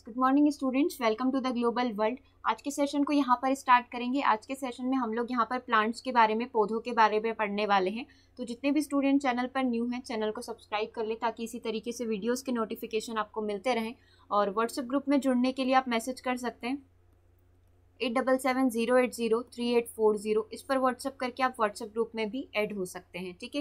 Students good morning students welcome to the global world आज के session को यहाँ पर स्टार्ट करेंगे आज के सेशन में हम लोग यहाँ पर प्लांट्स के बारे में पौधों के बारे में पढ़ने वाले हैं तो जितने भी स्टूडेंट चैनल पर न्यू हैं चैनल को सब्सक्राइब कर ले ताकि इसी तरीके से वीडियोज़ के नोटिफिकेशन आपको मिलते रहें और व्हाट्सएप ग्रुप में जुड़ने के लिए आप मैसेज कर सकते हैं eight double seven zero eight zero three eight four zero इस पर व्हाट्सअप करके आप व्हाट्सअप ग्रुप में भी ऐड हो सकते हैं ठीक है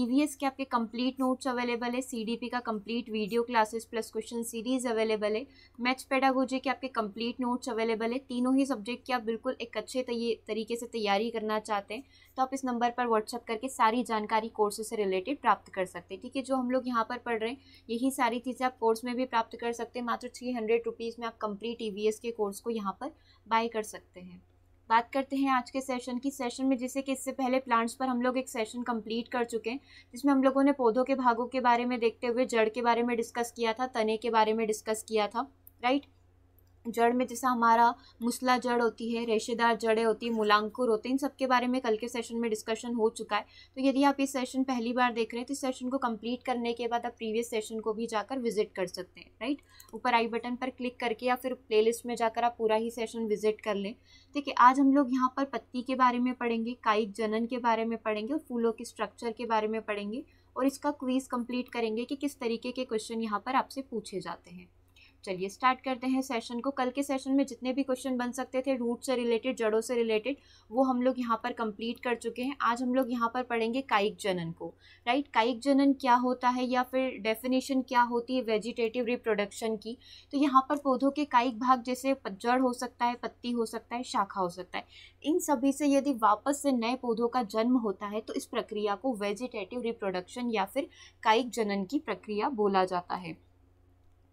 ई e के आपके कंप्लीट नोट्स अवेलेबल है सी का complete video classes plus question series available है मैथ्स पेडागोजी के आपके कंप्लीट नोट्स अवेलेबल है तीनों ही सब्जेक्ट की आप बिल्कुल एक अच्छे तरीके से तैयारी करना चाहते हैं तो आप इस नंबर पर व्हाट्सअप करके सारी जानकारी कोर्सेज से रिलेटेड प्राप्त कर सकते हैं ठीक है जो हम लोग यहाँ पर पढ़ रहे हैं यही सारी चीज़ें आप कोर्स में भी प्राप्त कर सकते हैं मात्र थ्री हंड्रेड रुपीज़ में आप कंप्लीट ई e के कोर्स को यहाँ पर बाय कर सकते हैं बात करते हैं आज के सेशन की सेशन में जैसे कि इससे पहले प्लांट्स पर हम लोग एक सेशन कंप्लीट कर चुके हैं जिसमें हम लोगों ने पौधों के भागों के बारे में देखते हुए जड़ के बारे में डिस्कस किया था तने के बारे में डिस्कस किया था राइट right? जड़ में जैसा हमारा मुसला जड़ होती है रेशेदार जड़ें होती है मूलांकुर होते हैं इन सब के बारे में कल के सेशन में डिस्कशन हो चुका है तो यदि आप इस सेशन पहली बार देख रहे हैं तो इस सेशन को कंप्लीट करने के बाद आप प्रीवियस सेशन को भी जाकर विजिट कर सकते हैं राइट ऊपर आई बटन पर क्लिक करके या फिर प्ले में जाकर आप पूरा ही सेशन विजिट कर लें ठीक है आज हम लोग यहाँ पर पत्ती के बारे में पढ़ेंगे कायिक जनन के बारे में पढ़ेंगे और फूलों के स्ट्रक्चर के बारे में पढ़ेंगे और इसका क्वीज़ कम्प्लीट करेंगे कि किस तरीके के क्वेश्चन यहाँ पर आपसे पूछे जाते हैं चलिए स्टार्ट करते हैं सेशन को कल के सेशन में जितने भी क्वेश्चन बन सकते थे रूट से रिलेटेड जड़ों से रिलेटेड वो हम लोग यहाँ पर कंप्लीट कर चुके हैं आज हम लोग यहाँ पर पढ़ेंगे कायिक जनन को राइट कायिक जनन क्या होता है या फिर डेफिनेशन क्या होती है वेजिटेटिव रिप्रोडक्शन की तो यहाँ पर पौधों के कायिक भाग जैसे जड़ हो सकता है पत्ती हो सकता है शाखा हो सकता है इन सभी से यदि वापस से नए पौधों का जन्म होता है तो इस प्रक्रिया को वेजिटेटिव रिप्रोडक्शन या फिर कायिक जनन की प्रक्रिया बोला जाता है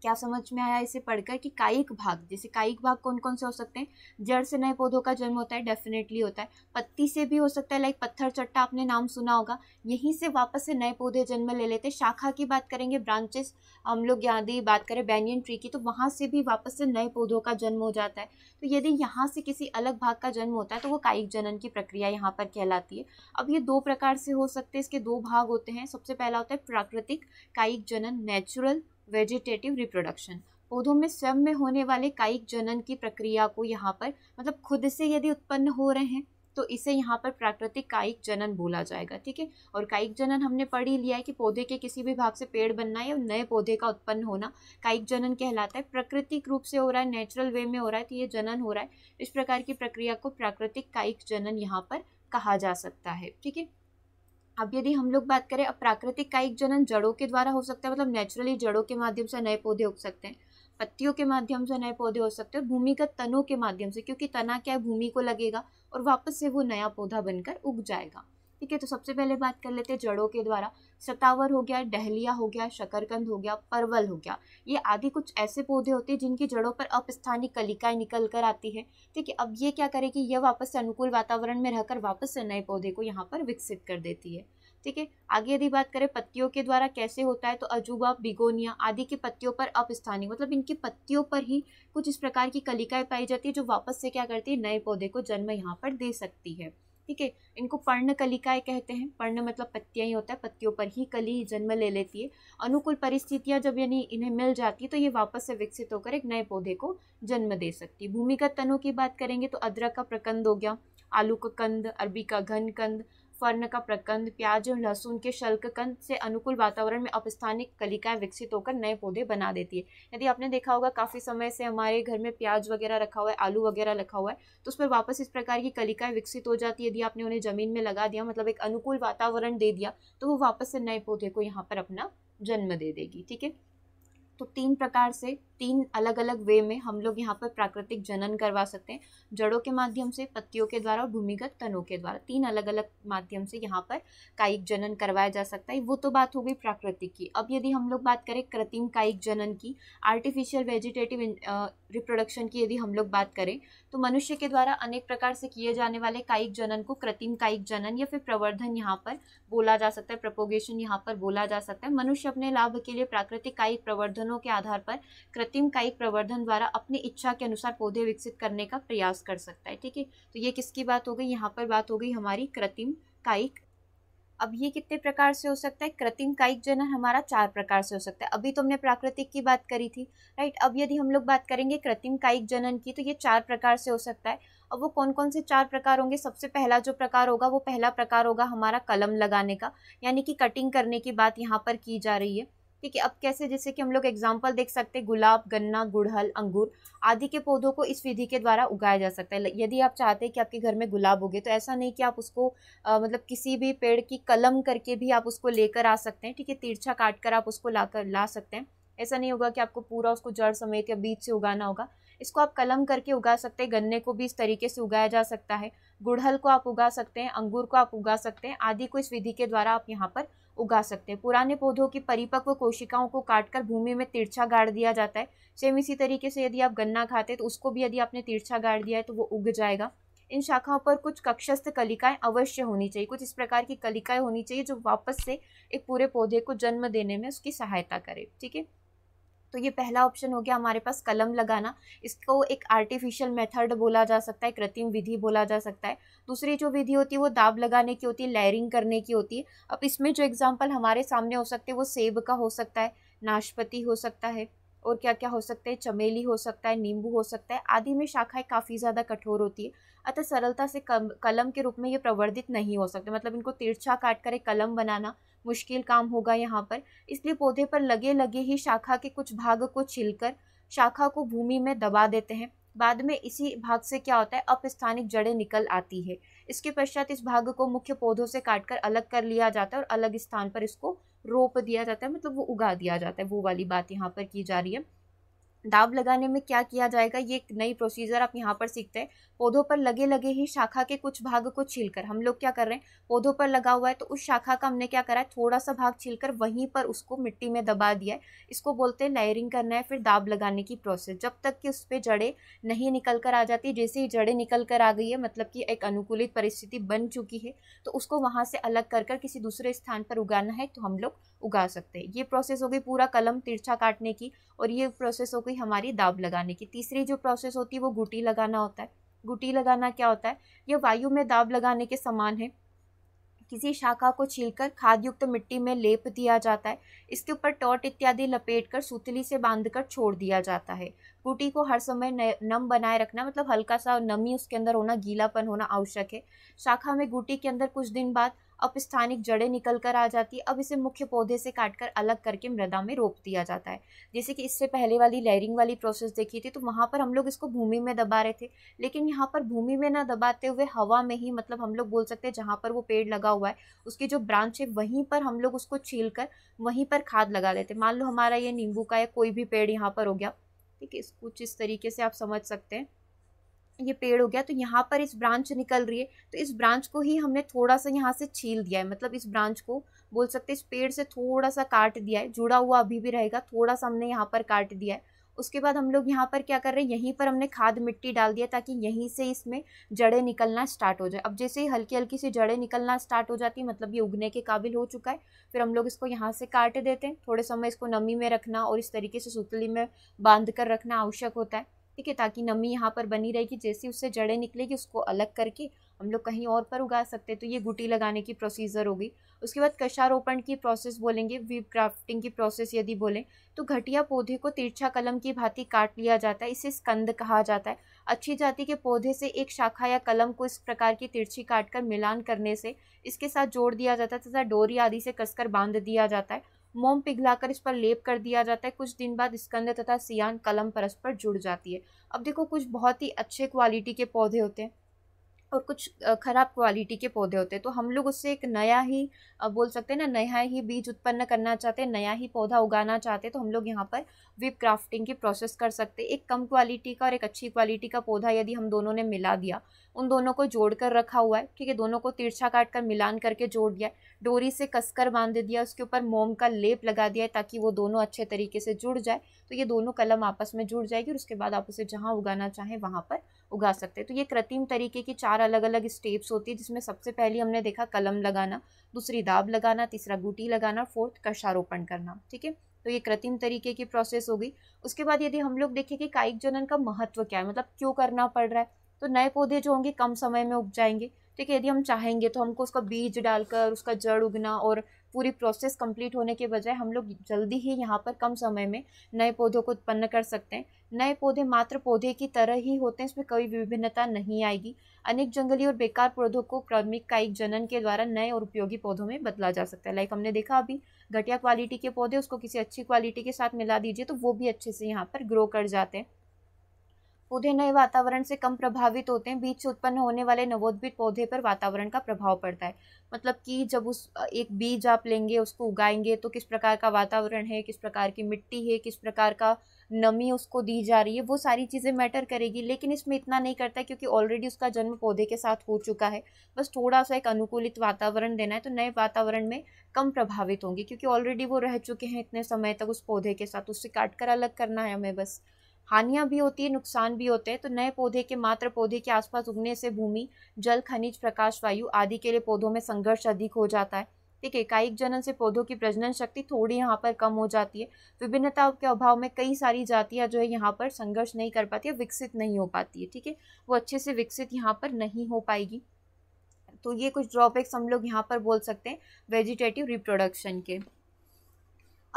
क्या समझ में आया इसे पढ़कर कि कायिक भाग जैसे कायिक भाग कौन कौन से हो सकते हैं जड़ से नए पौधों का जन्म होता है डेफिनेटली होता है पत्ती से भी हो सकता है लाइक पत्थर चट्टा आपने नाम सुना होगा यहीं से वापस से नए पौधे जन्म ले लेते हैं शाखा की बात करेंगे ब्रांचेस हम लोग यदि बात करें बैनियन ट्री की तो वहाँ से भी वापस से नए पौधों का जन्म हो जाता है तो यदि यहाँ से किसी अलग भाग का जन्म होता है तो वो कायिक जनन की प्रक्रिया यहाँ पर कहलाती है अब ये दो प्रकार से हो सकते हैं इसके दो भाग होते हैं सबसे पहला होता है प्राकृतिक कायिक जनन नेचुरल वेजिटेटिव रिप्रोडक्शन पौधों में स्वयं में होने वाले कायिक जनन की प्रक्रिया को यहाँ पर मतलब खुद से यदि उत्पन्न हो रहे हैं तो इसे यहाँ पर प्राकृतिक कायिक जनन बोला जाएगा ठीक है और कायिक जनन हमने पढ़ ही लिया है कि पौधे के किसी भी भाग से पेड़ बनना या नए पौधे का उत्पन्न होना कायिक जनन कहलाता है प्राकृतिक रूप से हो रहा है नेचुरल वे में हो रहा है तो ये जनन हो रहा है इस प्रकार की प्रक्रिया को प्राकृतिक कायिक जनन यहाँ पर कहा जा सकता है ठीक है अब यदि हम लोग बात करें अब प्राकृतिक कायिक जनन जड़ों के द्वारा हो सकता है मतलब नेचुरली जड़ों के माध्यम से नए पौधे उग सकते हैं पत्तियों के माध्यम से नए पौधे हो सकते हैं भूमिगत तनों के माध्यम से क्योंकि तना क्या है भूमि को लगेगा और वापस से वो नया पौधा बनकर उग जाएगा ठीक है तो सबसे पहले बात कर लेते हैं जड़ों के द्वारा सतावर हो गया डहलिया हो गया शकरकंद हो गया परवल हो गया ये आदि कुछ ऐसे पौधे होते हैं जिनकी जड़ों पर अपस्थानी कलिकाएं निकल कर आती है ठीक है अब ये क्या करेगी ये वापस से अनुकूल वातावरण में रहकर वापस से नए पौधे को यहाँ पर विकसित कर देती है ठीक है आगे यदि बात करें पत्तियों के द्वारा कैसे होता है तो अजूबा बिगोनिया आदि की पत्तियों पर अपस्थानी मतलब इनकी पत्तियों पर ही कुछ इस प्रकार की कलिकाएं पाई जाती है जो वापस से क्या करती है नए पौधे को जन्म यहाँ पर दे सकती है ठीक है इनको पर्ण कलिकाएँ कहते हैं पर्ण मतलब पत्तियाँ ही होता है पत्तियों पर ही कली जन्म ले लेती है अनुकूल परिस्थितियाँ जब यानी इन्हें मिल जाती है तो ये वापस से विकसित होकर एक नए पौधे को जन्म दे सकती भूमिगत तनों की बात करेंगे तो अदरक का प्रकंद हो गया आलू का कंद अरबी का घन कंद फर्न का प्रकंद प्याज और लहसुन के शल्ककंद से अनुकूल वातावरण में अपस्थानिक कलिकाएं विकसित होकर नए पौधे बना देती है यदि आपने देखा होगा काफ़ी समय से हमारे घर में प्याज वगैरह रखा हुआ है आलू वगैरह रखा हुआ है तो उस पर वापस इस प्रकार की कलिकाएं विकसित हो जाती है यदि आपने उन्हें ज़मीन में लगा दिया मतलब एक अनुकूल वातावरण दे दिया तो वो वापस से नए पौधे को यहाँ पर अपना जन्म दे देगी ठीक है तो तीन प्रकार से तीन अलग अलग वे में हम लोग यहाँ पर प्राकृतिक जनन करवा सकते हैं जड़ों के माध्यम से पत्तियों के द्वारा और भूमिगत तनों के द्वारा तीन अलग अलग माध्यम से यहाँ पर कायिक जनन करवाया जा सकता है वो तो बात हो गई प्राकृतिक की अब यदि हम लोग बात करें कृत्रिम कायिक जनन की आर्टिफिशियल वेजिटेटिव रिप्रोडक्शन की यदि हम लोग बात करें तो मनुष्य के द्वारा अनेक प्रकार से किए जाने वाले कायिक जनन को कृत्रिम कायिक जनन या फिर प्रवर्धन यहाँ पर बोला जा सकता है प्रपोगेशन यहाँ पर बोला जा सकता है मनुष्य अपने लाभ के लिए प्राकृतिक कायिक प्रवर्धनों के आधार पर कृत्रिम कायिक प्रवर्धन द्वारा अपनी इच्छा के अनुसार पौधे विकसित करने का प्रयास कर सकता है ठीक है तो ये किसकी बात हो गई यहाँ पर बात हो गई हमारी कृत्रिम कायिक अब ये कितने प्रकार से हो सकता है कृत्रिम कायिक जो है हमारा चार प्रकार से हो सकता है अभी तो हमने प्राकृतिक की बात करी थी राइट अब यदि हम लोग बात करेंगे कृत्रिम कायिक जनन की तो ये चार प्रकार से हो सकता है अब वो कौन कौन से चार प्रकार होंगे सबसे पहला जो प्रकार होगा वो पहला प्रकार होगा हमारा कलम लगाने का यानी कि कटिंग करने की बात यहाँ पर की जा रही है ठीक है अब कैसे जैसे कि हम लोग एग्जाम्पल देख सकते हैं गुलाब गन्ना गुड़हल अंगूर आदि के पौधों को इस विधि के द्वारा उगाया जा सकता है यदि आप चाहते हैं कि आपके घर में गुलाब उगे तो ऐसा नहीं कि आप उसको आ, मतलब किसी भी पेड़ की कलम करके भी आप उसको लेकर आ सकते हैं ठीक है तिरछा काट कर आप उसको ला कर ला सकते हैं ऐसा नहीं होगा कि आपको पूरा उसको जड़ समेत या बीच से उगाना होगा इसको आप कलम करके उगा सकते हैं गन्ने को भी इस तरीके से उगाया जा सकता है गुड़हल को आप उगा सकते हैं अंगूर को आप उगा सकते हैं आदि को इस विधि के द्वारा आप यहाँ पर उगा सकते हैं पुराने पौधों की परिपक्व कोशिकाओं को काटकर भूमि में तिरछा गाड़ दिया जाता है सेम इसी तरीके से यदि आप गन्ना खाते हैं तो उसको भी यदि आपने तिरछा गाड़ दिया है तो वो उग जाएगा इन शाखाओं पर कुछ कक्षस्थ कलिकाएं अवश्य होनी चाहिए कुछ इस प्रकार की कलिकाएं होनी चाहिए जो वापस से एक पूरे पौधे को जन्म देने में उसकी सहायता करे ठीक है तो ये पहला ऑप्शन हो गया हमारे पास कलम लगाना इसको एक आर्टिफिशियल मेथड बोला जा सकता है कृत्रिम विधि बोला जा सकता है दूसरी जो विधि होती है वो दाब लगाने की होती है लेयरिंग करने की होती है अब इसमें जो एग्जाम्पल हमारे सामने हो सकते हैं वो सेब का हो सकता है नाशपति हो सकता है और क्या क्या हो सकता है चमेली हो सकता है नींबू हो सकता है आदि में शाखाएँ काफ़ी ज़्यादा कठोर होती है अतः सरलता से कलम के रूप में ये प्रवर्धित नहीं हो सकते मतलब इनको तिरछा काट कर एक कलम बनाना मुश्किल काम होगा यहाँ पर इसलिए पौधे पर लगे लगे ही शाखा के कुछ भाग को छिलकर शाखा को भूमि में दबा देते हैं बाद में इसी भाग से क्या होता है अपस्थानिक जड़ें निकल आती है इसके पश्चात इस भाग को मुख्य पौधों से काटकर अलग कर लिया जाता है और अलग स्थान पर इसको रोप दिया जाता है मतलब वो उगा दिया जाता है वो वाली बात यहाँ पर की जा रही है दाब लगाने में क्या किया जाएगा ये एक नई प्रोसीजर आप यहाँ पर सीखते हैं पौधों पर लगे लगे ही शाखा के कुछ भाग को छीलकर हम लोग क्या कर रहे हैं पौधों पर लगा हुआ है तो उस शाखा का हमने क्या करा है थोड़ा सा भाग छीलकर वहीं पर उसको मिट्टी में दबा दिया है इसको बोलते हैं लेयरिंग करना है फिर दाब लगाने की प्रोसेस जब तक कि उस पर जड़ें नहीं निकल कर आ जाती जैसे ही जड़ें निकल कर आ गई है मतलब कि एक अनुकूलित परिस्थिति बन चुकी है तो उसको वहाँ से अलग कर कर किसी दूसरे स्थान पर उगाना है तो हम लोग उगा सकते हैं ये प्रोसेस हो गई पूरा कलम तिरछा काटने की और ये प्रोसेस हो गई हमारी दाब लगाने की तीसरी जो प्रोसेस होती है वो गुटी लगाना होता है गुटी लगाना क्या होता है यह वायु में दाब लगाने के समान है किसी शाखा को छीलकर खाद युक्त मिट्टी में लेप दिया जाता है इसके ऊपर टॉट इत्यादि लपेट कर सुतली से बांधकर छोड़ दिया जाता है गुटी को हर समय नम बनाए रखना मतलब हल्का सा नमी उसके अंदर होना गीलापन होना आवश्यक है शाखा में गुटी के अंदर कुछ दिन बाद अब स्थानिक जड़ें निकल कर आ जाती है अब इसे मुख्य पौधे से काट कर अलग करके मृदा में रोप दिया जाता है जैसे कि इससे पहले वाली लेयरिंग वाली प्रोसेस देखी थी तो वहाँ पर हम लोग इसको भूमि में दबा रहे थे लेकिन यहाँ पर भूमि में ना दबाते हुए हवा में ही मतलब हम लोग बोल सकते हैं जहाँ पर वो पेड़ लगा हुआ है उसकी जो ब्रांच है वहीं पर हम लोग उसको छील कर वहीं पर खाद लगा देते मान लो हमारा ये नींबू का या कोई भी पेड़ यहाँ पर हो गया ठीक है कुछ इस तरीके से आप समझ सकते हैं ये पेड़ हो गया तो यहाँ पर इस ब्रांच निकल रही है तो इस ब्रांच को ही हमने थोड़ा सा यहाँ से छील दिया है मतलब इस ब्रांच को बोल सकते इस पेड़ से थोड़ा सा काट दिया है जुड़ा हुआ अभी भी रहेगा थोड़ा सा हमने यहाँ पर काट दिया है उसके बाद हम लोग यहाँ पर क्या कर रहे हैं यहीं पर हमने खाद मिट्टी डाल दिया ताकि यहीं से इसमें जड़ें निकलना स्टार्ट हो जाए अब जैसे ही हल्की हल्की सी जड़ें निकलना स्टार्ट हो जाती है मतलब ये उगने के काबिल हो चुका है फिर हम लोग इसको यहाँ से काट देते हैं थोड़े समय इसको नमी में रखना और इस तरीके से सुतली में बांध कर रखना आवश्यक होता है ठीक है ताकि नमी यहाँ पर बनी रहेगी जैसे उससे जड़ें निकलेगी उसको अलग करके हम लोग कहीं और पर उगा सकते हैं तो ये गुटी लगाने की प्रोसीजर होगी उसके बाद कशारोपण की प्रोसेस बोलेंगे वीप क्राफ्टिंग की प्रोसेस यदि बोलें तो घटिया पौधे को तिरछा कलम की भांति काट लिया जाता है इसे स्कंद कहा जाता है अच्छी जाति के पौधे से एक शाखा या कलम को इस प्रकार की तिरछी काटकर मिलान करने से इसके साथ जोड़ दिया जाता है तथा डोरी आदि से कसकर बांध दिया जाता है मोम पिघलाकर इस पर लेप कर दिया जाता है कुछ दिन बाद स्कंद तथा सियान कलम परस्पर जुड़ जाती है अब देखो कुछ बहुत ही अच्छे क्वालिटी के पौधे होते हैं और कुछ ख़राब क्वालिटी के पौधे होते हैं तो हम लोग उससे एक नया ही बोल सकते हैं ना नया ही बीज उत्पन्न करना चाहते हैं नया ही पौधा उगाना चाहते हैं तो हम लोग यहाँ पर विप क्राफ्टिंग की प्रोसेस कर सकते हैं एक कम क्वालिटी का और एक अच्छी क्वालिटी का पौधा यदि हम दोनों ने मिला दिया उन दोनों को जोड़ कर रखा हुआ है ठीक है दोनों को तिरछा काट कर मिलान करके जोड़ दिया डोरी से कसकर बांध दिया उसके ऊपर मोम का लेप लगा दिया है ताकि वो दोनों अच्छे तरीके से जुड़ जाए तो ये दोनों कलम आपस में जुड़ जाएगी और उसके बाद आप उसे जहाँ उगाना चाहें वहाँ पर उगा सकते हैं तो ये कृत्रिम तरीके की चार अलग अलग स्टेप्स होती है जिसमें सबसे पहले हमने देखा कलम लगाना दूसरी दाब लगाना तीसरा गुटी लगाना फोर्थ कर्षारोपण करना ठीक है तो ये कृत्रिम तरीके की प्रोसेस होगी उसके बाद यदि हम लोग देखें कि कायिक जनन का महत्व क्या है मतलब क्यों करना पड़ रहा है तो नए पौधे जो होंगे कम समय में उग जाएंगे ठीक है यदि हम चाहेंगे तो हमको उसका बीज डालकर उसका जड़ उगना और पूरी प्रोसेस कंप्लीट होने के बजाय हम लोग जल्दी ही यहाँ पर कम समय में नए पौधों को उत्पन्न कर सकते हैं नए पौधे मात्र पौधे की तरह ही होते हैं इसमें कोई विभिन्नता नहीं आएगी अनेक जंगली और बेकार पौधों को क्रमिक कायिक जनन के द्वारा नए और उपयोगी पौधों में बदला जा सकता है लाइक हमने देखा अभी घटिया क्वालिटी के पौधे उसको किसी अच्छी क्वालिटी के साथ मिला दीजिए तो वो भी अच्छे से यहाँ पर ग्रो कर जाते हैं पौधे नए वातावरण से कम प्रभावित होते हैं बीज से उत्पन्न होने वाले नवोद्भिद पौधे पर वातावरण का प्रभाव पड़ता है मतलब कि जब उस एक बीज आप लेंगे उसको उगाएंगे तो किस प्रकार का वातावरण है किस प्रकार की मिट्टी है किस प्रकार का नमी उसको दी जा रही है वो सारी चीज़ें मैटर करेगी लेकिन इसमें इतना नहीं करता क्योंकि ऑलरेडी उसका जन्म पौधे के साथ हो चुका है बस थोड़ा सा एक अनुकूलित वातावरण देना है तो नए वातावरण में कम प्रभावित होंगे क्योंकि ऑलरेडी वो रह चुके हैं इतने समय तक उस पौधे के साथ उससे काट कर अलग करना है हमें बस हानियां भी होती है नुकसान भी होते हैं तो नए पौधे के मात्र पौधे के आसपास उगने से भूमि जल खनिज प्रकाश वायु आदि के लिए पौधों में संघर्ष अधिक हो जाता है ठीक है एकाएक जनन से पौधों की प्रजनन शक्ति थोड़ी यहाँ पर कम हो जाती है विभिन्नता के अभाव में कई सारी जातियाँ जो है यहाँ पर संघर्ष नहीं कर पाती है विकसित नहीं हो पाती है ठीक है वो अच्छे से विकसित यहाँ पर नहीं हो पाएगी तो ये कुछ ड्रॉबैक्स हम लोग यहाँ पर बोल सकते हैं वेजिटेटिव रिप्रोडक्शन के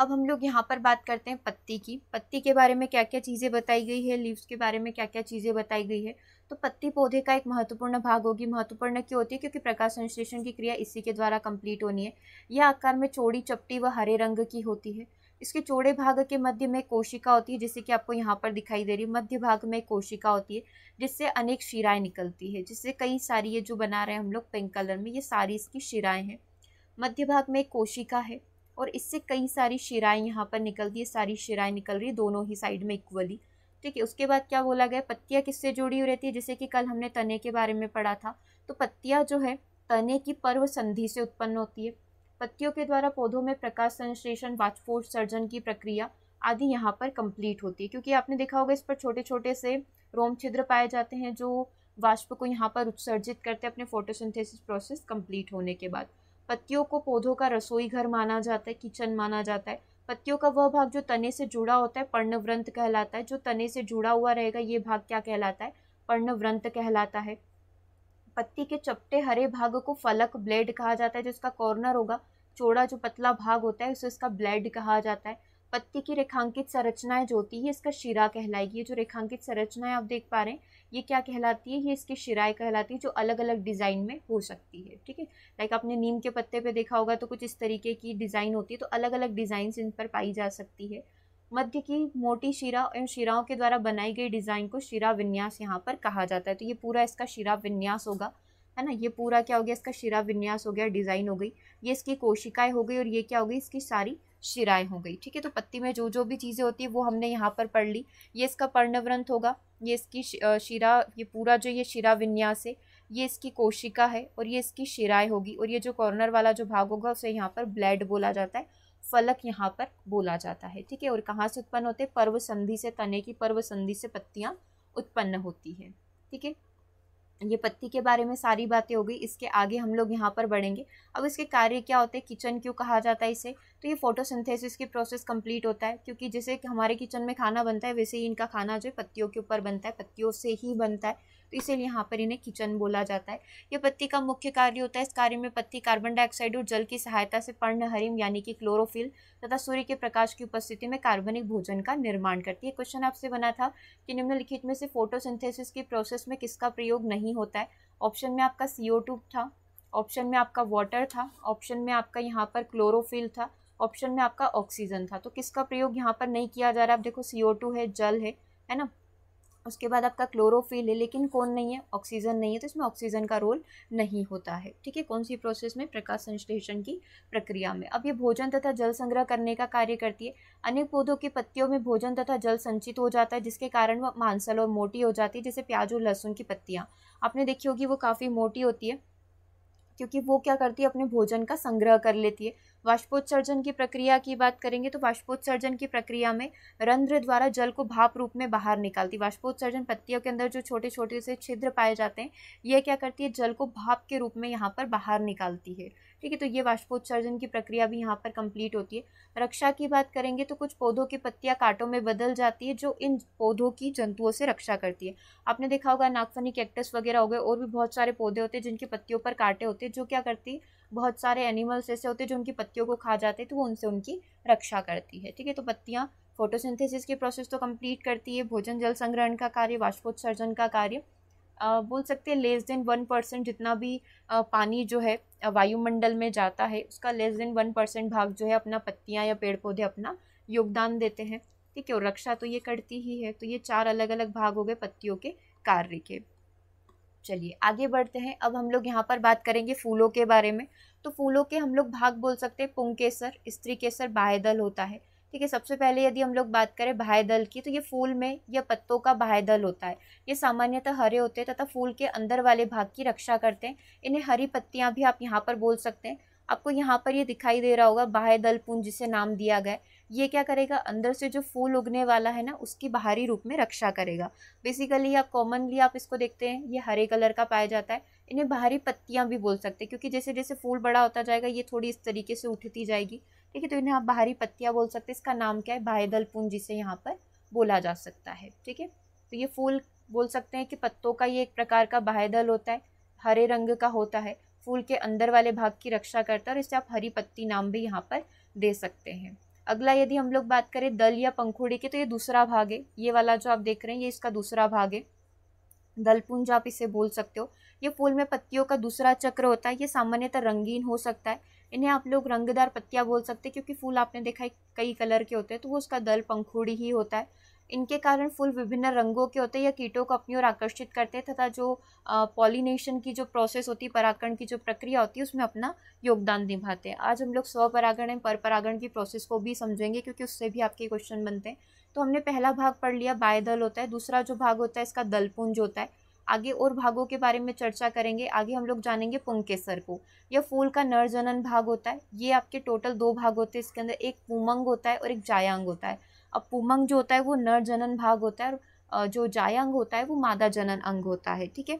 अब हम लोग यहाँ पर बात करते हैं पत्ती की पत्ती के बारे में क्या क्या चीज़ें बताई गई है लीव्स के बारे में क्या क्या चीज़ें बताई गई है तो पत्ती पौधे का एक महत्वपूर्ण भाग होगी महत्वपूर्ण क्यों होती है क्योंकि प्रकाश संश्लेषण की क्रिया इसी के द्वारा कंप्लीट होनी है यह आकार में चौड़ी चपटी व हरे रंग की होती है इसके चौड़े भाग के मध्य में कोशिका होती है जैसे कि आपको यहाँ पर दिखाई दे रही है मध्य भाग में कोशिका होती है जिससे अनेक शिराएँ निकलती है जिससे कई सारी ये जो बना रहे हैं हम लोग पिंक कलर में ये सारी इसकी शिराएँ हैं मध्य भाग में कोशिका है और इससे कई सारी शिराएँ यहाँ पर निकलती है सारी शिराएँ निकल रही है दोनों ही साइड में इक्वली ठीक है उसके बाद क्या बोला गया पत्तियाँ किससे जुड़ी हुई रहती है जैसे कि कल हमने तने के बारे में पढ़ा था तो पत्तियाँ जो है तने की पर्व संधि से उत्पन्न होती है पत्तियों के द्वारा पौधों में प्रकाश संश्लेषण सर्जन की प्रक्रिया आदि यहाँ पर कंप्लीट होती है क्योंकि आपने देखा होगा इस पर छोटे छोटे से रोम छिद्र पाए जाते हैं जो वाष्प को यहाँ पर उत्सर्जित करते हैं अपने फोटोसिंथेसिस प्रोसेस कंप्लीट होने के बाद पत्तियों को पौधों का रसोई घर माना जाता है किचन माना जाता है पत्तियों का वह भाग जो तने से जुड़ा होता है पर्णव्रंत कहलाता है जो तने से जुड़ा हुआ रहेगा ये भाग क्या कहलाता है पर्णव्रंत कहलाता है पत्ती के चपटे हरे भाग को फलक ब्लेड कहा जाता है जो इसका कॉर्नर होगा चौड़ा जो पतला भाग होता है उसे इसका ब्लेड कहा जाता है पत्ती की रेखांकित संरचनाएं जो होती है इसका शिरा कहलाएगी ये जो रेखांकित संरचनाएं आप देख पा रहे हैं ये क्या कहलाती है ये इसकी शिराए कहलाती है जो अलग अलग डिज़ाइन में हो सकती है ठीक है लाइक आपने नीम के पत्ते पे देखा होगा तो कुछ इस तरीके की डिज़ाइन होती है तो अलग अलग डिज़ाइन इन पर पाई जा सकती है मध्य की मोटी शिरा एवं शिराओं के द्वारा बनाई गई डिज़ाइन को शिरा विन्यास यहाँ पर कहा जाता है तो ये पूरा इसका शिरा विन्यास होगा है ना ये पूरा क्या हो गया इसका शिरा विन्यास हो गया डिज़ाइन हो गई ये इसकी कोशिकाएं हो गई और ये क्या हो गई इसकी सारी शिराए हो गई ठीक है तो पत्ती में जो जो भी चीज़ें होती है वो हमने यहाँ पर पढ़ ली ये इसका पर्णव्रंथ होगा ये इसकी शिरा ये पूरा जो ये शिरा विन्यास है ये इसकी कोशिका है और ये इसकी शिराएं होगी और ये जो कॉर्नर वाला जो भाग होगा उसे यहाँ पर ब्लैड बोला जाता है फलक यहाँ पर बोला जाता है ठीक है और कहाँ से उत्पन्न होते हैं पर्व संधि से तने की पर्व संधि से पत्तियाँ उत्पन्न होती है ठीक है ये पत्ती के बारे में सारी बातें हो गई इसके आगे हम लोग यहाँ पर बढ़ेंगे अब इसके कार्य क्या होते हैं किचन क्यों कहा जाता है इसे तो ये फोटोसिंथेसिस की प्रोसेस कंप्लीट होता है क्योंकि जैसे हमारे किचन में खाना बनता है वैसे ही इनका खाना जो है पत्तियों के ऊपर बनता है पत्तियों से ही बनता है तो इसीलिए यहाँ पर इन्हें किचन बोला जाता है यह पत्ती का मुख्य कार्य होता है इस कार्य में पत्ती कार्बन डाइऑक्साइड और जल की सहायता से पर्ण हरिम यानी कि क्लोरोफिल तथा सूर्य के प्रकाश की उपस्थिति में कार्बनिक भोजन का निर्माण करती है क्वेश्चन आपसे बना था कि निम्नलिखित में से फोटोसिंथेसिस की प्रोसेस में किसका प्रयोग नहीं होता है ऑप्शन में आपका सी था ऑप्शन में आपका वाटर था ऑप्शन में आपका यहाँ पर क्लोरोफिल था ऑप्शन में आपका ऑक्सीजन था तो किसका प्रयोग यहाँ पर नहीं किया जा रहा है आप देखो सी है जल है है ना उसके बाद आपका क्लोरोफिल है लेकिन कौन नहीं है ऑक्सीजन नहीं है तो इसमें ऑक्सीजन का रोल नहीं होता है ठीक है कौन सी प्रोसेस में प्रकाश संश्लेषण की प्रक्रिया में अब ये भोजन तथा जल संग्रह करने का कार्य करती है अनेक पौधों की पत्तियों में भोजन तथा जल संचित हो जाता है जिसके कारण वह मांसल और मोटी हो जाती है जैसे प्याज और लहसुन की पत्तियाँ आपने देखी होगी वो काफ़ी मोटी होती है क्योंकि वो क्या करती है अपने भोजन का संग्रह कर लेती है वाष्पोत्सर्जन की प्रक्रिया की बात करेंगे तो वाष्पोत्सर्जन की प्रक्रिया में रंध्र द्वारा जल को भाप रूप में बाहर निकालती वाष्पोत्सर्जन पत्तियों के अंदर जो छोटे छोटे से छिद्र पाए जाते हैं ये क्या करती है जल को भाप के रूप में यहाँ पर बाहर निकालती है ठीक है तो ये वाष्पोत्सर्जन की प्रक्रिया भी यहाँ पर कंप्लीट होती है रक्षा की बात करेंगे तो कुछ पौधों की पत्तियाँ कांटों में बदल जाती है जो इन पौधों की जंतुओं से रक्षा करती है आपने देखा होगा नागफनी कैक्टस वगैरह हो गए और भी बहुत सारे पौधे होते हैं जिनकी पत्तियों पर कांटे होते हैं जो क्या करती है बहुत सारे एनिमल्स ऐसे होते हैं जो उनकी पत्तियों को खा जाते हैं तो वो उनसे उनकी रक्षा करती है ठीक है तो पत्तियाँ फोटोसिंथेसिस की प्रोसेस तो कंप्लीट करती है भोजन जल संग्रहण का कार्य वाष्पोत्सर्जन का कार्य बोल सकते हैं लेस देन वन परसेंट जितना भी पानी जो है वायुमंडल में जाता है उसका लेस देन वन परसेंट भाग जो है अपना पत्तियाँ या पेड़ पौधे अपना योगदान देते हैं ठीक है और रक्षा तो ये करती ही है तो ये चार अलग अलग भाग हो गए पत्तियों के कार्य के चलिए आगे बढ़ते हैं अब हम लोग यहाँ पर बात करेंगे फूलों के बारे में तो फूलों के हम लोग भाग बोल सकते हैं पुंग केसर स्त्री केसर बाह्यदल होता है ठीक है सबसे पहले यदि हम लोग बात करें बाह्य दल की तो ये फूल में या पत्तों का बाह्य दल होता है ये सामान्यतः हरे होते हैं तथा फूल के अंदर वाले भाग की रक्षा करते हैं इन्हें हरी पत्तियाँ भी आप यहाँ पर बोल सकते हैं आपको यहाँ पर ये दिखाई दे रहा होगा बाह्य दल पुंज जिसे नाम दिया गया ये क्या करेगा अंदर से जो फूल उगने वाला है ना उसकी बाहरी रूप में रक्षा करेगा बेसिकली आप कॉमनली आप इसको देखते हैं ये हरे कलर का पाया जाता है इन्हें बाहरी पत्तियाँ भी बोल सकते हैं क्योंकि जैसे जैसे फूल बड़ा होता जाएगा ये थोड़ी इस तरीके से उठती जाएगी ठीक है तो इन्हें आप बाहरी पत्तियाँ बोल सकते हैं इसका नाम क्या है बाह्यदल पुंज जिसे यहाँ पर बोला जा सकता है ठीक है तो ये फूल बोल सकते हैं कि पत्तों का ये एक प्रकार का बाह्यदल होता है हरे रंग का होता है फूल के अंदर वाले भाग की रक्षा करता है और इसे आप हरी पत्ती नाम भी यहाँ पर दे सकते हैं अगला यदि हम लोग बात करें दल या पंखुड़ी के तो ये दूसरा भाग है ये वाला जो आप देख रहे हैं ये इसका दूसरा भाग है दलपुंज आप इसे बोल सकते हो ये फूल में पत्तियों का दूसरा चक्र होता है ये सामान्यतः रंगीन हो सकता है इन्हें आप लोग रंगदार पत्तियाँ बोल सकते हैं क्योंकि फूल आपने देखा है कई कलर के होते हैं तो वो उसका दल पंखुड़ी ही होता है इनके कारण फूल विभिन्न रंगों के होते हैं या कीटों को अपनी ओर आकर्षित करते हैं तथा जो पॉलिनेशन की जो प्रोसेस होती है परागण की जो प्रक्रिया होती है उसमें अपना योगदान निभाते हैं आज हम लोग स्वपरागण एवं परपरागण की प्रोसेस को भी समझेंगे क्योंकि उससे भी आपके क्वेश्चन बनते हैं तो हमने पहला भाग पढ़ लिया बायदल होता है दूसरा जो भाग होता है इसका दलपुंज होता है आगे और भागों के बारे में चर्चा करेंगे आगे हम लोग जानेंगे पुंकेसर को यह फूल का नरजनन भाग होता है ये आपके टोटल दो भाग होते हैं इसके अंदर एक पुमंग होता है और एक जायांग होता है अब पुमंग जो होता है वो नरजनन भाग होता है और जो जायांग होता है वो मादा जनन अंग होता है ठीक है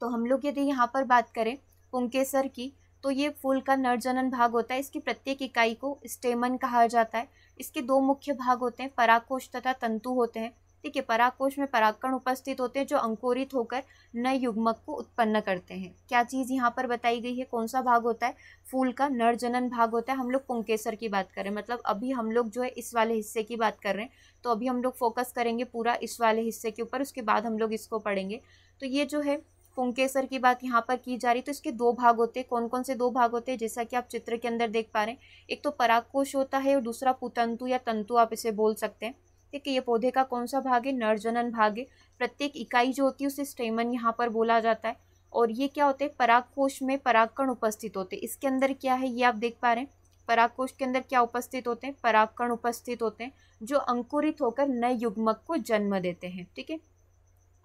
तो हम लोग यदि यहाँ पर बात करें पुंकेसर की तो ये फूल का नरजनन भाग होता है इसकी प्रत्येक इकाई को स्टेमन कहा जाता है इसके दो मुख्य भाग होते हैं पराकोष तथा तंतु होते हैं ठीक है पराकोष में पराकण उपस्थित होते हैं जो अंकुरित होकर नए युग्मक को उत्पन्न करते हैं क्या चीज़ यहाँ पर बताई गई है कौन सा भाग होता है फूल का नरजनन भाग होता है हम लोग पुंकेसर की बात करें मतलब अभी हम लोग जो है इस वाले हिस्से की बात कर रहे हैं तो अभी हम लोग फोकस करेंगे पूरा इस वाले हिस्से के ऊपर उसके बाद हम लोग इसको पढ़ेंगे तो ये जो है पुंकेसर की बात यहाँ पर की जा रही तो इसके दो भाग होते हैं कौन कौन से दो भाग होते हैं जैसा कि आप चित्र के अंदर देख पा रहे हैं एक तो पराग कोश होता है और दूसरा पुतंतु या तंतु आप इसे बोल सकते हैं ठीक है ये पौधे का कौन सा भाग है नरजनन भाग है प्रत्येक इकाई जो होती है उसे स्टेमन यहाँ पर बोला जाता है और ये क्या होते हैं परागकोश में परागकण उपस्थित होते हैं इसके अंदर क्या है ये आप देख पा रहे हैं परागकोश के अंदर क्या उपस्थित होते हैं परागकण उपस्थित होते हैं जो अंकुरित होकर नए युग्मक को जन्म देते हैं ठीक है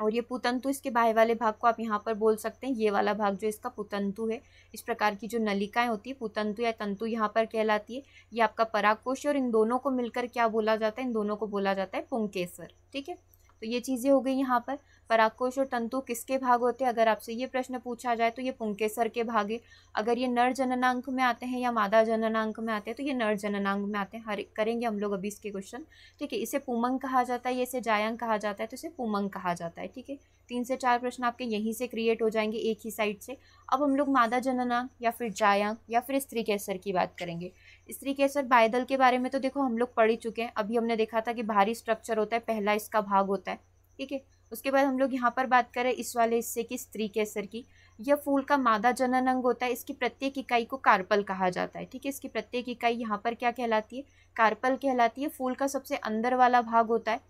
और ये पुतंतु इसके बाह्य वाले भाग को आप यहाँ पर बोल सकते हैं ये वाला भाग जो इसका पुतंतु है इस प्रकार की जो नलिकाएं होती है पुतंतु या तंतु यहाँ पर कहलाती है ये आपका पराकोश और इन दोनों को मिलकर क्या बोला जाता है इन दोनों को बोला जाता है पुंकेसर ठीक है तो ये चीज़ें हो गई यहाँ पर पराकोश और तंतु किसके भाग होते हैं अगर आपसे ये प्रश्न पूछा जाए तो ये पुंकेसर के भागे अगर ये नर जननांक में आते हैं या मादा जननांक में आते हैं तो ये नर जननांक में आते हैं हर करेंगे हम लोग अभी इसके क्वेश्चन ठीक है इसे पुमंग कहा जाता है ये इसे जायंग कहा जाता है तो इसे पुमंग कहा जाता है ठीक है तीन से चार प्रश्न आपके यहीं से क्रिएट हो जाएंगे एक ही साइड से अब हम लोग मादा जननांक या फिर जायांग या फिर स्त्री केसर की बात करेंगे स्त्री केसर बायदल के बारे में तो देखो हम लोग पढ़ ही चुके हैं अभी हमने देखा था कि भारी स्ट्रक्चर होता है पहला इसका भाग होता है ठीक है उसके बाद हम लोग यहाँ पर बात करें इस वाले हिस्से की स्त्री केसर की यह फूल का मादा जनन अंग होता है इसकी प्रत्येक इकाई को कार्पल कहा जाता है ठीक है इसकी प्रत्येक इकाई यहाँ पर क्या कहलाती है कार्पल कहलाती है फूल का सबसे अंदर वाला भाग होता है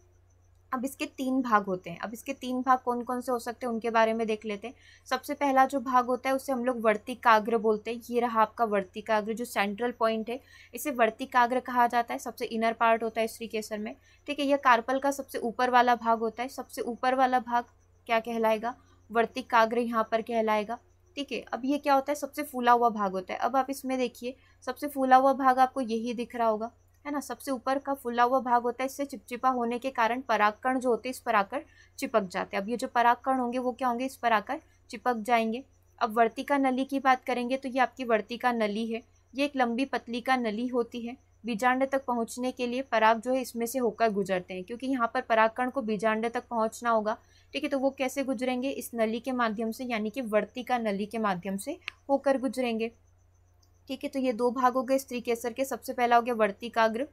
अब इसके तीन भाग होते हैं अब इसके तीन भाग कौन कौन से हो सकते हैं उनके बारे में देख लेते हैं सबसे पहला जो भाग होता है उसे हम लोग वर्तिकाग्र बोलते हैं ये रहा आपका वर्तिकाग्र जो सेंट्रल पॉइंट है इसे वर्तिकाग्र कहा जाता है सबसे इनर पार्ट होता है श्री केसर में ठीक है यह कार्पल का सबसे ऊपर वाला भाग होता है सबसे ऊपर वाला भाग क्या कहलाएगा वर्तिकाग्र यहाँ पर कहलाएगा ठीक है अब ये क्या होता है सबसे फूला हुआ भाग होता है अब आप इसमें देखिए सबसे फूला हुआ भाग आपको यही दिख रहा होगा है ना सबसे ऊपर का फुला हुआ भाग होता है इससे चिपचिपा होने के कारण पराकण जो होते हैं इस पराकर चिपक जाते हैं अब ये जो पराकण होंगे वो क्या होंगे इस पराकर चिपक जाएंगे अब वर्तिका नली की बात करेंगे तो ये आपकी वर्तिका नली है ये एक लंबी पतली का नली होती है बीजांड तक पहुंचने के लिए पराग जो है इसमें से होकर गुजरते हैं क्योंकि यहाँ पर परागकण को बीजांड तक पहुंचना होगा ठीक है तो वो कैसे गुजरेंगे इस नली के माध्यम से यानी कि वर्तिका नली के माध्यम से होकर गुजरेंगे ठीक है तो ये दो भाग हो गए स्त्री केसर के सबसे पहला हो गया वर्तिकाग्र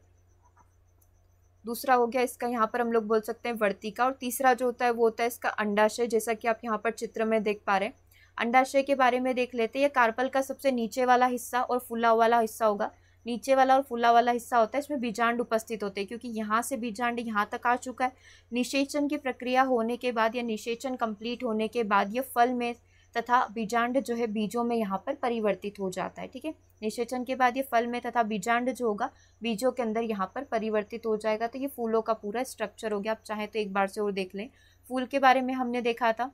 दूसरा हो गया इसका यहाँ पर हम लोग बोल सकते हैं वर्तिका और तीसरा जो होता है वो होता है इसका अंडाशय जैसा कि आप यहाँ पर चित्र में देख पा रहे हैं अंडाशय के बारे में देख लेते हैं ये कार्पल का सबसे नीचे वाला हिस्सा और फुला वाला हिस्सा होगा नीचे वाला और फुला वाला हिस्सा होता है इसमें बीजांड उपस्थित होते हैं क्योंकि यहाँ से बीजांड यहाँ तक आ चुका है निषेचन की प्रक्रिया होने के बाद या निषेचन कंप्लीट होने के बाद ये फल में तथा बीजांड जो है बीजों में यहाँ पर परिवर्तित हो जाता है ठीक है निषेचन के बाद ये फल में तथा बीजांड जो होगा बीजों के अंदर यहाँ पर परिवर्तित हो जाएगा तो ये फूलों का पूरा स्ट्रक्चर हो गया आप चाहें तो एक बार से और देख लें फूल के बारे में हमने देखा था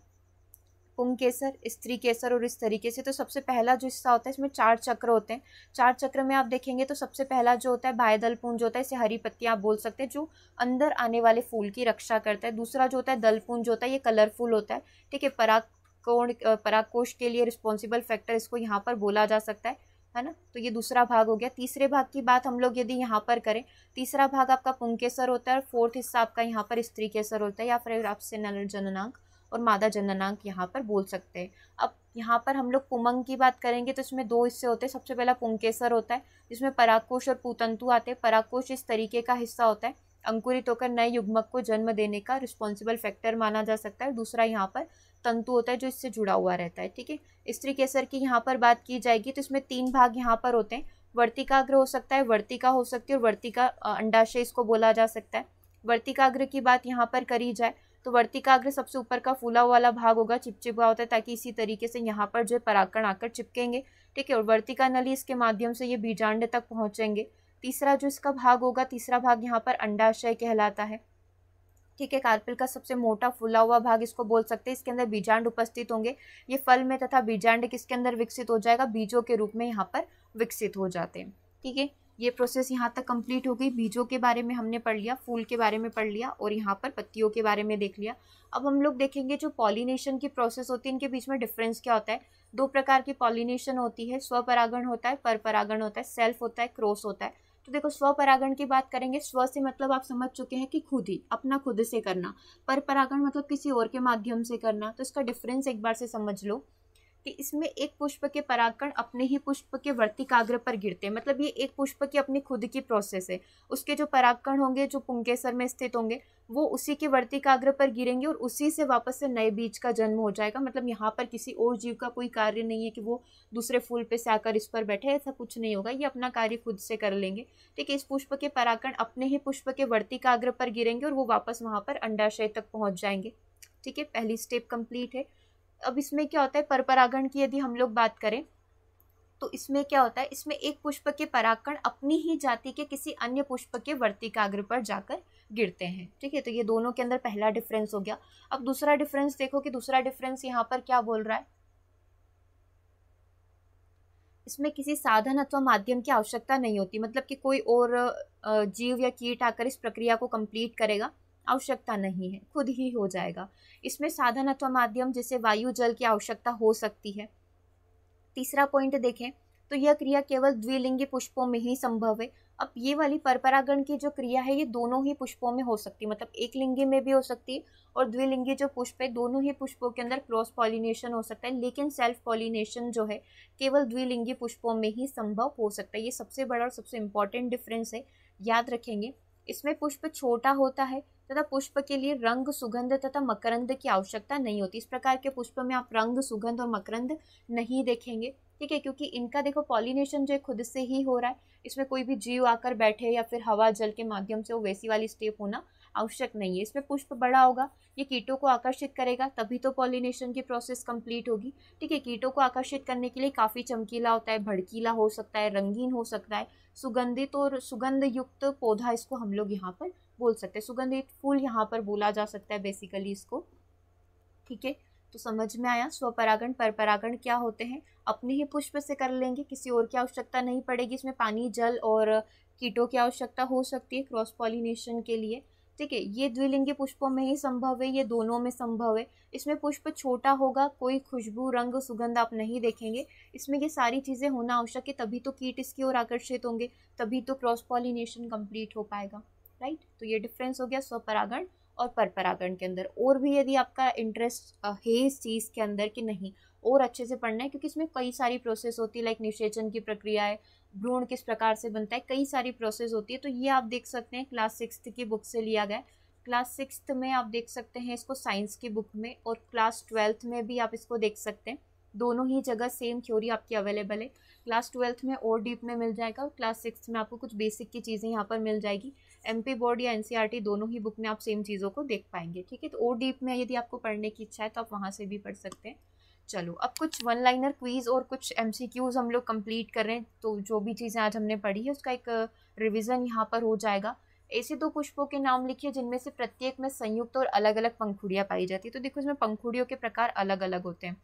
पुंग केसर स्त्री केसर और इस तरीके से तो सबसे पहला जो हिस्सा होता है इसमें चार चक्र होते हैं चार चक्र में आप देखेंगे तो सबसे पहला जो होता है भायदल पुंज होता है इसे हरी पत्तियाँ आप बोल सकते हैं जो अंदर आने वाले फूल की रक्षा करता है दूसरा जो होता है दल पुंज होता है ये कलरफुल होता है ठीक है पराग कोण पराकोष के लिए रिस्पॉन्सिबल फैक्टर इसको यहाँ पर बोला जा सकता है है ना तो ये दूसरा भाग हो गया तीसरे भाग की बात हम लोग यदि यहाँ पर करें तीसरा भाग आपका पुंकेसर होता है और फोर्थ हिस्सा आपका यहाँ पर स्त्री केसर होता है या फिर आपसे नर जननांक और मादा जननांक यहाँ पर बोल सकते हैं अब यहाँ पर हम लोग पुमंग की बात करेंगे तो इसमें दो हिस्से होते हैं सबसे पहला पुंकेसर होता है जिसमें पराकोश और पुतंतु आते हैं पराकोश इस तरीके का हिस्सा होता है अंकुरित होकर नए युग्मक को जन्म देने का रिस्पॉन्सिबल फैक्टर माना जा सकता है दूसरा यहाँ पर तंतु होता है जो इससे जुड़ा हुआ रहता है ठीक है स्त्री केसर की यहाँ पर बात की जाएगी तो इसमें तीन भाग यहाँ पर होते हैं वर्तिकाग्र हो सकता है वर्तिका हो सकती है और वर्तिका अंडाशय इसको बोला जा सकता है वर्तिकाग्र की बात यहाँ पर करी जाए तो वर्तिकाग्र सबसे ऊपर का फूला वाला भाग होगा चिपचिपा होता है ताकि इसी तरीके से यहाँ पर जो है पराकण आकर चिपकेंगे ठीक है और वर्तिका नली इसके माध्यम से ये बीजांड तक पहुँचेंगे तीसरा जो इसका भाग होगा तीसरा भाग यहाँ पर अंडाशय कहलाता है ठीक है कार्पिल का सबसे मोटा फुला हुआ भाग इसको बोल सकते हैं इसके अंदर बीजांड उपस्थित होंगे ये फल में तथा बीजांड किसके अंदर विकसित हो जाएगा बीजों के रूप में यहाँ पर विकसित हो जाते हैं ठीक है ये प्रोसेस यहाँ तक कंप्लीट हो गई बीजों के बारे में हमने पढ़ लिया फूल के बारे में पढ़ लिया और यहाँ पर पत्तियों के बारे में देख लिया अब हम लोग देखेंगे जो पॉलिनेशन की प्रोसेस होती है इनके बीच में डिफरेंस क्या होता है दो प्रकार की पॉलिनेशन होती है स्वपरागण होता है परपरागण होता है सेल्फ होता है क्रॉस होता है तो देखो स्व परागण की बात करेंगे स्व से मतलब आप समझ चुके हैं कि खुद ही अपना खुद से करना पर परागण मतलब किसी और के माध्यम से करना तो इसका डिफरेंस एक बार से समझ लो कि इसमें एक पुष्प के परागकण अपने ही पुष्प के वर्तिकाग्र पर गिरते हैं मतलब ये एक पुष्प की अपनी खुद की प्रोसेस है उसके जो परागकण होंगे जो पुंकेसर में स्थित होंगे वो उसी के वर्तिकाग्र पर गिरेंगे और उसी से वापस से नए बीज का जन्म हो जाएगा मतलब यहाँ पर किसी और जीव का कोई कार्य नहीं है कि वो दूसरे फूल पे से आकर इस पर बैठे ऐसा कुछ नहीं होगा ये अपना कार्य खुद से कर लेंगे ठीक है इस पुष्प के परागकण अपने ही पुष्प के वर्तिकाग्र पर गिरेंगे और वो वापस वहाँ पर अंडाशय तक पहुँच जाएंगे ठीक है पहली स्टेप कंप्लीट है अब इसमें क्या होता है परपरागण की यदि हम लोग बात करें तो इसमें क्या होता है इसमें एक पुष्प के परागकण अपनी ही जाति के किसी अन्य पुष्प के वर्तिकाग्र पर जाकर गिरते हैं ठीक है तो ये दोनों के अंदर पहला डिफरेंस हो गया अब दूसरा डिफरेंस देखो कि दूसरा डिफरेंस यहाँ पर क्या बोल रहा है इसमें किसी साधन अथवा माध्यम की आवश्यकता नहीं होती मतलब कि कोई और जीव या कीट आकर इस प्रक्रिया को कंप्लीट करेगा आवश्यकता नहीं है खुद ही हो जाएगा इसमें साधन अथवा माध्यम जैसे वायु जल की आवश्यकता हो सकती है तीसरा पॉइंट देखें तो यह क्रिया केवल द्विलिंगी पुष्पों में ही संभव है अब ये वाली परपरागण की जो क्रिया है ये दोनों ही पुष्पों में हो सकती है मतलब एक लिंगी में भी हो सकती है और द्विलिंगी जो पुष्प है दोनों ही पुष्पों के अंदर क्रॉस पॉलिनेशन हो सकता है लेकिन सेल्फ पॉलिनेशन जो है केवल द्विलिंगी पुष्पों में ही संभव हो सकता है ये सबसे बड़ा और सबसे इम्पॉर्टेंट डिफरेंस है याद रखेंगे इसमें पुष्प छोटा होता है तथा पुष्प के लिए रंग सुगंध तथा मकरंद की आवश्यकता नहीं होती इस प्रकार के पुष्प में आप रंग सुगंध और मकरंद नहीं देखेंगे ठीक है क्योंकि इनका देखो पॉलिनेशन जो है खुद से ही हो रहा है इसमें कोई भी जीव आकर बैठे या फिर हवा जल के माध्यम से वो वैसी वाली स्टेप होना आवश्यक नहीं है इसमें पुष्प बड़ा होगा ये कीटों को आकर्षित करेगा तभी तो पॉलिनेशन की प्रोसेस कंप्लीट होगी ठीक है कीटों को आकर्षित करने के लिए काफ़ी चमकीला होता है भड़कीला हो सकता है रंगीन हो सकता है सुगंधित और सुगंध युक्त पौधा इसको हम लोग यहाँ पर बोल सकते हैं सुगंधित फूल यहाँ पर बोला जा सकता है बेसिकली इसको ठीक है तो समझ में आया स्वपरागण परपरागण क्या होते हैं अपने ही पुष्प से कर लेंगे किसी और की आवश्यकता नहीं पड़ेगी इसमें पानी जल और कीटों की आवश्यकता हो सकती है क्रॉस पॉलिनेशन के लिए ठीक है ये द्विलिंगी पुष्पों में ही संभव है ये दोनों में संभव है इसमें पुष्प छोटा होगा कोई खुशबू रंग सुगंध आप नहीं देखेंगे इसमें ये सारी चीज़ें होना आवश्यक है तभी तो कीट इसकी ओर आकर्षित होंगे तभी तो क्रॉस पॉलिनेशन कंप्लीट हो पाएगा राइट तो ये डिफरेंस हो गया स्वपरागण और परपरागण के अंदर और भी यदि आपका इंटरेस्ट है इस चीज़ के अंदर कि नहीं और अच्छे से पढ़ना है क्योंकि इसमें कई सारी प्रोसेस होती है लाइक निषेचन की प्रक्रिया है भ्रूण किस प्रकार से बनता है कई सारी प्रोसेस होती है तो ये आप देख सकते हैं क्लास सिक्स की बुक से लिया गया क्लास सिक्स में आप देख सकते हैं इसको साइंस की बुक में और क्लास ट्वेल्थ में भी आप इसको देख सकते हैं दोनों ही जगह सेम थ्योरी आपकी अवेलेबल है क्लास ट्वेल्थ में और डीप में मिल जाएगा और क्लास सिक्स में आपको कुछ बेसिक की चीज़ें यहाँ पर मिल जाएगी एम पी बोर्ड या एन e दोनों ही बुक में आप सेम चीज़ों को देख पाएंगे ठीक है तो ओ डीप में यदि आपको पढ़ने की इच्छा है तो आप वहाँ से भी पढ़ सकते हैं चलो अब कुछ वन लाइनर क्वीज और कुछ एम हम लोग कंप्लीट कर रहे हैं तो जो भी चीज़ें आज हमने पढ़ी है उसका एक रिविज़न uh, यहाँ पर हो जाएगा ऐसे दो पुष्पों के नाम लिखिए जिनमें से प्रत्येक में संयुक्त और अलग अलग पंखुड़ियाँ पाई जाती है तो देखो इसमें पंखुड़ियों के प्रकार अलग अलग होते हैं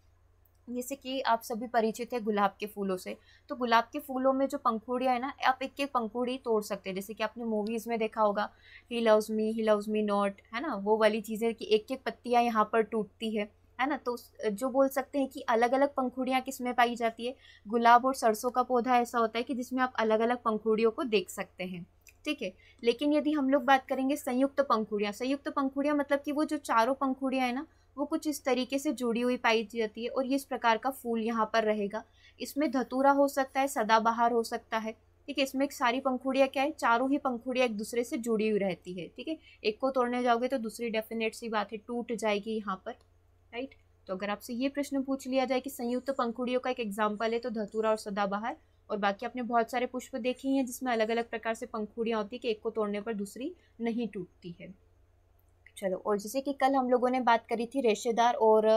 जैसे कि आप सभी परिचित है गुलाब के फूलों से तो गुलाब के फूलों में जो पंखुड़ियाँ है ना आप एक एक पंखुड़ी तोड़ सकते हैं जैसे कि आपने मूवीज़ में देखा होगा he loves me he loves me not है ना वो वाली चीज़ें कि एक एक पत्तियाँ यहाँ पर टूटती है है ना तो जो बोल सकते हैं कि अलग अलग पंखुड़ियाँ किस में पाई जाती है गुलाब और सरसों का पौधा ऐसा होता है कि जिसमें आप अलग अलग पंखुड़ियों को देख सकते हैं ठीक है लेकिन यदि हम लोग बात करेंगे संयुक्त पंखुड़ियाँ संयुक्त पंखुड़ियाँ मतलब कि वो जो चारों पंखुड़ियाँ हैं ना वो कुछ इस तरीके से जुड़ी हुई पाई जाती है और ये इस प्रकार का फूल यहाँ पर रहेगा इसमें धतूरा हो सकता है सदाबहार हो सकता है ठीक है इसमें एक सारी पंखुड़ियाँ क्या है चारों ही पंखुड़ियाँ एक दूसरे से जुड़ी हुई रहती है ठीक है एक को तोड़ने जाओगे तो दूसरी डेफिनेट सी बात है टूट जाएगी यहाँ पर राइट तो अगर आपसे ये प्रश्न पूछ लिया जाए कि संयुक्त पंखुड़ियों का एक एग्जाम्पल है तो धतूरा और सदाबहार और बाकी आपने बहुत सारे पुष्प देखे हैं जिसमें अलग अलग प्रकार से पंखुड़ियाँ होती है कि एक को तोड़ने पर दूसरी नहीं टूटती है चलो और जैसे कि कल हम लोगों ने बात करी थी रेशेदार और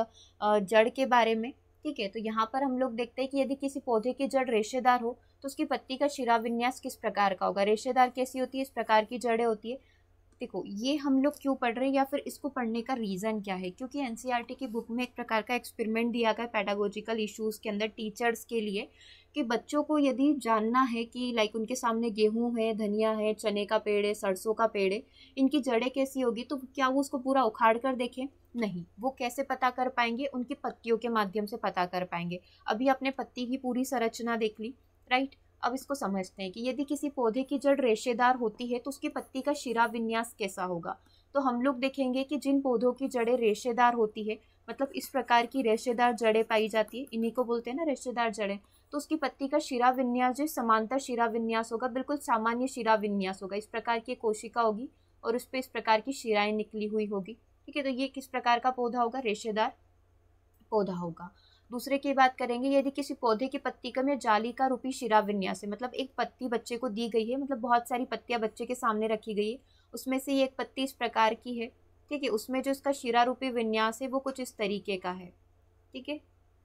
जड़ के बारे में ठीक है तो यहाँ पर हम लोग देखते हैं कि यदि किसी पौधे की जड़ रेशेदार हो तो उसकी पत्ती का शिरा विन्यास किस प्रकार का होगा रेशेदार कैसी होती है इस प्रकार की जड़ें होती है देखो ये हम लोग क्यों पढ़ रहे हैं या फिर इसको पढ़ने का रीज़न क्या है क्योंकि एन e की बुक में एक प्रकार का एक्सपेरिमेंट दिया गया पैडागोजिकल इशूज़ के अंदर टीचर्स के लिए कि बच्चों को यदि जानना है कि लाइक उनके सामने गेहूं है धनिया है चने का पेड़ है सरसों का पेड़ है इनकी जड़ें कैसी होगी तो क्या वो उसको पूरा उखाड़ कर देखें नहीं वो कैसे पता कर पाएंगे उनकी पत्तियों के माध्यम से पता कर पाएंगे अभी आपने पत्ती की पूरी संरचना देख ली राइट अब इसको समझते हैं कि यदि किसी पौधे की जड़ रेशेदार होती है तो उसकी पत्ती का शिरा विन्यास कैसा होगा तो हम लोग देखेंगे कि जिन पौधों की जड़ें रेशेदार होती है मतलब इस प्रकार की रेशेदार जड़ें पाई जाती है इन्हीं को बोलते हैं ना रेशेदार जड़ें तो उसकी पत्ती का शिरा विन्यास जो समांतर शिरा विन्यास होगा बिल्कुल सामान्य शिरा विन्यास होगा इस प्रकार की कोशिका होगी और उस पर इस प्रकार की शिराएँ निकली हुई होगी ठीक है तो ये किस प्रकार का पौधा होगा रेशेदार पौधा होगा दूसरे की बात करेंगे यदि किसी पौधे की पत्ती का या जाली का रूपी शिरा विन्यास है मतलब एक पत्ती बच्चे को दी गई है मतलब बहुत सारी पत्तियाँ बच्चे के सामने रखी गई है उसमें से ये एक पत्ती इस प्रकार की है ठीक है उसमें जो इसका शिरा रूपी विन्यास है वो कुछ इस तरीके का है ठीक है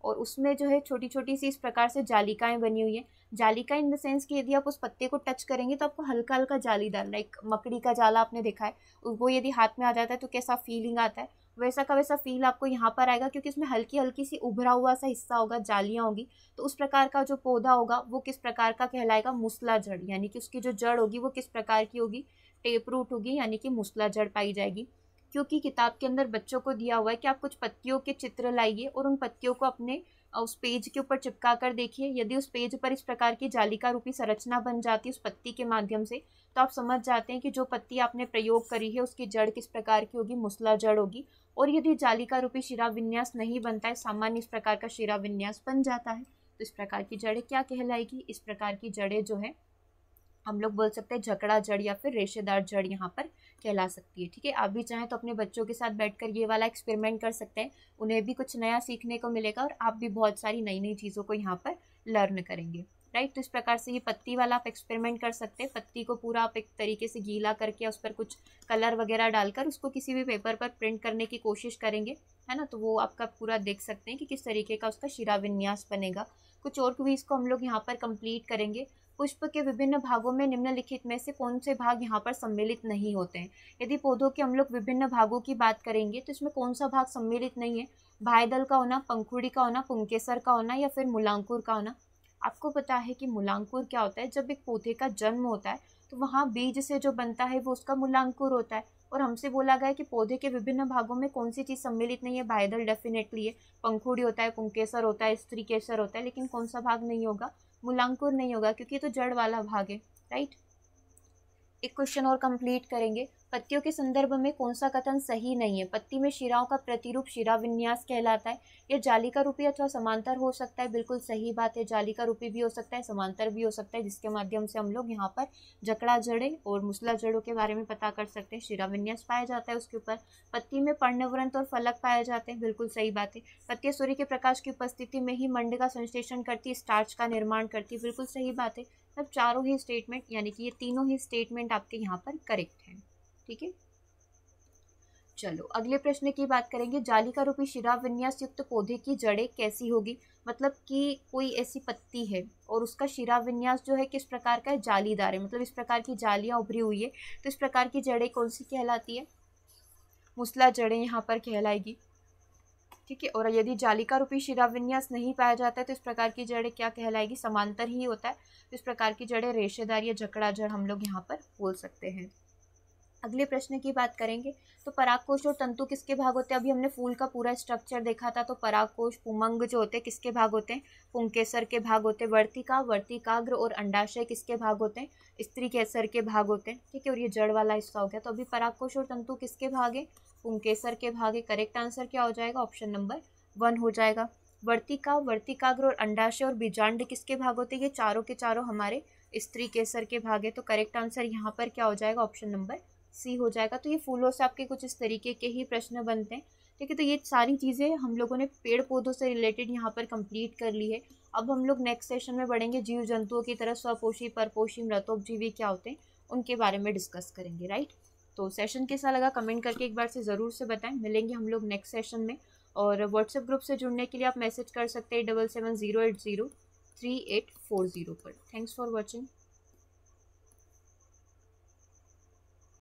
और उसमें जो है छोटी छोटी सी इस प्रकार से जालिकाएँ बनी हुई हैं जालिका इन द सेंस कि यदि आप उस पत्ते को टच करेंगे तो आपको हल्का हल्का जालीदार लाइक मकड़ी का जाला आपने देखा है वो यदि हाथ में आ जाता है तो कैसा फीलिंग आता है वैसा का वैसा फील आपको यहाँ पर आएगा क्योंकि उसमें हल्की हल्की सी उभरा हुआ सा हिस्सा होगा जालियाँ होगी तो उस प्रकार का जो पौधा होगा वो किस प्रकार का कहलाएगा मुसला जड़ यानी कि उसकी जो जड़ होगी वो किस प्रकार की होगी टेप रूट होगी यानी कि मुसला जड़ पाई जाएगी क्योंकि किताब के अंदर बच्चों को दिया हुआ है कि आप कुछ पत्तियों के चित्र लाइए और उन पत्तियों को अपने उस पेज के ऊपर चिपका कर देखिए यदि उस पेज पर इस प्रकार की जालिका रूपी संरचना बन जाती है उस पत्ती के माध्यम से तो आप समझ जाते हैं कि जो पत्ती आपने प्रयोग करी है उसकी जड़ किस प्रकार की होगी मुसला जड़ होगी और यदि जालिका रूपी शिरा विन्यास नहीं बनता है सामान्य इस प्रकार का शिरा विन्यास बन जाता है तो इस प्रकार की जड़ें क्या कहलाएगी इस प्रकार की जड़ें जो है हम लोग बोल सकते हैं झकड़ा जड़ या फिर रेशेदार जड़ यहाँ पर कहला सकती है ठीक है आप भी चाहें तो अपने बच्चों के साथ बैठकर ये वाला एक्सपेरिमेंट कर सकते हैं उन्हें भी कुछ नया सीखने को मिलेगा और आप भी बहुत सारी नई नई चीज़ों को यहाँ पर लर्न करेंगे राइट तो इस प्रकार से ये पत्ती वाला आप एक्सपेरिमेंट कर सकते हैं पत्ती को पूरा आप एक तरीके से गीला करके उस पर कुछ कलर वगैरह डालकर उसको किसी भी पेपर पर प्रिंट करने की कोशिश करेंगे है ना तो वो आपका पूरा देख सकते हैं कि किस तरीके का उसका शिरा विन्यास बनेगा कुछ और भी को हम लोग यहाँ पर कंप्लीट करेंगे पुष्प के विभिन्न भागों में निम्नलिखित में से कौन से भाग यहाँ पर सम्मिलित नहीं होते हैं यदि पौधों के हम लोग विभिन्न भागों की बात करेंगे तो इसमें कौन सा भाग सम्मिलित नहीं है भाईदल का होना पंखुड़ी का होना पुंकेसर का होना या फिर मुलांकुर का होना आपको पता है कि मूलांकुर क्या होता है जब एक पौधे का जन्म होता है तो वहाँ बीज से जो बनता है वो उसका मूलांकुर होता है और हमसे बोला गया है कि पौधे के विभिन्न भागों में कौन सी चीज़ सम्मिलित नहीं है बायदल डेफिनेटली है पंखुड़ी होता है कुंकेसर होता है स्त्री केसर होता है लेकिन कौन सा भाग नहीं होगा मूलांकुर नहीं होगा क्योंकि ये तो जड़ वाला भाग है राइट एक क्वेश्चन और कंप्लीट करेंगे पत्तियों के संदर्भ में कौन सा कथन सही नहीं है पत्ती में शिराओं का प्रतिरूप शिरा विन्यास कहलाता है यह का रूपी अथवा समांतर हो सकता है बिल्कुल सही बात है जाली का रूपी भी हो सकता है समांतर भी हो सकता है जिसके माध्यम से हम लोग यहाँ पर जकड़ा जड़े और मुसला जड़ों के बारे में पता कर सकते हैं शिरा विन्यास पाया जाता है उसके ऊपर पत्ती में पर्णव्रंत और फलक पाए जाते हैं बिल्कुल सही बात है पत्ती सूर्य के प्रकाश की उपस्थिति में ही मंड का संश्लेषण करती स्टार्च का निर्माण करती बिल्कुल सही बात है सब चारों ही स्टेटमेंट यानी कि ये तीनों ही स्टेटमेंट आपके यहाँ पर करेक्ट हैं ठीक है चलो अगले प्रश्न की बात करेंगे जालिका रूपी शिरा विन्यास युक्त पौधे की जड़ें कैसी होगी मतलब कि कोई ऐसी पत्ती है और उसका शिरा विन्यास जो है किस प्रकार का है जालीदार है मतलब इस प्रकार की जालियाँ उभरी हुई है तो इस प्रकार की जड़ें कौन सी कहलाती है मुसला जड़ें यहाँ पर कहलाएगी ठीक है और यदि जालिका रूपी विन्यास नहीं पाया जाता है तो इस प्रकार की जड़ें क्या कहलाएगी समांतर ही होता है तो इस प्रकार की जड़ें रेशेदार या जकड़ा जड़ हम लोग यहाँ पर बोल सकते हैं अगले प्रश्न की बात करेंगे तो परागकोश और तंतु किसके भाग होते हैं अभी हमने फूल का पूरा स्ट्रक्चर देखा था तो परागकोश पुमंग जो होते हैं किसके भाग होते हैं पुंकेसर के भाग होते हैं वर्तिका वर्तिकाग्र और अंडाशय किसके भाग होते हैं स्त्री केसर के भाग होते हैं ठीक है और ये जड़ वाला हिस्सा हो गया तो अभी परागकोश और तंतु किसके भाग है पुंकेसर के भाग है करेक्ट आंसर क्या हो जाएगा ऑप्शन नंबर वन हो जाएगा वर्तिका वर्तिकाग्र और अंडाशय और बीजांड किसके भाग होते हैं ये चारों के चारों हमारे स्त्री केसर के भाग है तो करेक्ट आंसर यहाँ पर क्या हो जाएगा ऑप्शन नंबर सी हो जाएगा तो ये फूलों से आपके कुछ इस तरीके के ही प्रश्न बनते हैं ठीक है तो ये सारी चीज़ें हम लोगों ने पेड़ पौधों से रिलेटेड यहाँ पर कंप्लीट कर ली है अब हम लोग नेक्स्ट सेशन में बढ़ेंगे जीव जंतुओं की तरह स्वपोषी परपोषी मृतोपजीवी क्या होते हैं उनके बारे में डिस्कस करेंगे राइट तो सेशन कैसा लगा कमेंट करके एक बार से ज़रूर से बताएं मिलेंगे हम लोग नेक्स्ट सेशन में और व्हाट्सएप ग्रुप से जुड़ने के लिए आप मैसेज कर सकते हैं double seven zero eight zero three eight four zero पर थैंक्स फॉर वॉचिंग